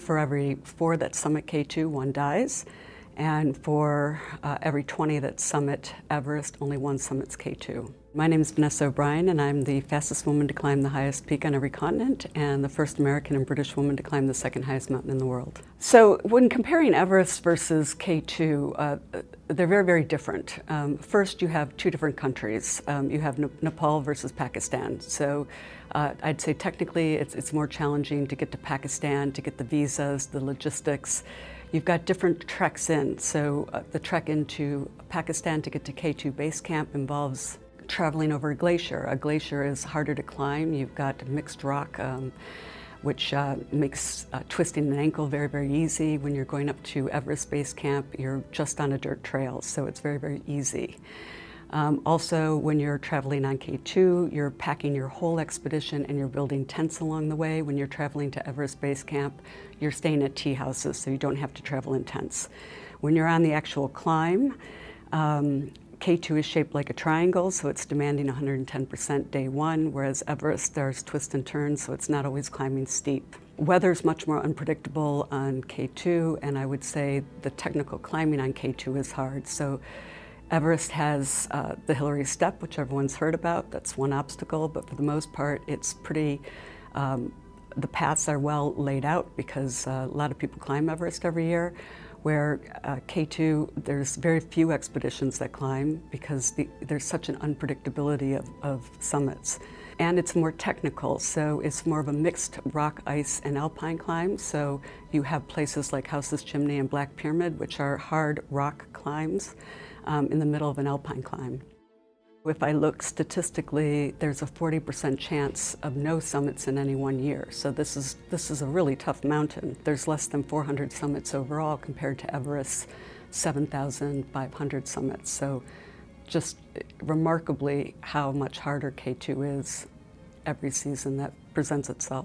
For every four that summit K2, one dies. And for uh, every 20 that's summit Everest, only one summits K2. My name is Vanessa O'Brien, and I'm the fastest woman to climb the highest peak on every continent and the first American and British woman to climb the second highest mountain in the world. So, when comparing Everest versus K2, uh, they're very, very different. Um, first, you have two different countries. Um, you have ne Nepal versus Pakistan. So, uh, I'd say technically it's, it's more challenging to get to Pakistan, to get the visas, the logistics. You've got different treks in. So uh, the trek into Pakistan to get to K2 base camp involves traveling over a glacier. A glacier is harder to climb. You've got mixed rock, um, which uh, makes uh, twisting an ankle very, very easy. When you're going up to Everest Base Camp, you're just on a dirt trail, so it's very, very easy. Um, also, when you're traveling on K2, you're packing your whole expedition and you're building tents along the way. When you're traveling to Everest Base Camp, you're staying at tea houses, so you don't have to travel in tents. When you're on the actual climb, um, K2 is shaped like a triangle, so it's demanding 110% day one, whereas Everest, there's twists and turns, so it's not always climbing steep. Weather is much more unpredictable on K2, and I would say the technical climbing on K2 is hard. So Everest has uh, the Hillary Step, which everyone's heard about. That's one obstacle, but for the most part, it's pretty, um, the paths are well laid out because uh, a lot of people climb Everest every year. Where uh, K2, there's very few expeditions that climb because the, there's such an unpredictability of, of summits and it's more technical, so it's more of a mixed rock, ice, and alpine climb. So you have places like Houses Chimney and Black Pyramid, which are hard rock climbs um, in the middle of an alpine climb. If I look statistically, there's a 40% chance of no summits in any one year. So this is, this is a really tough mountain. There's less than 400 summits overall compared to Everest's 7,500 summits. So just remarkably how much harder K2 is every season that presents itself.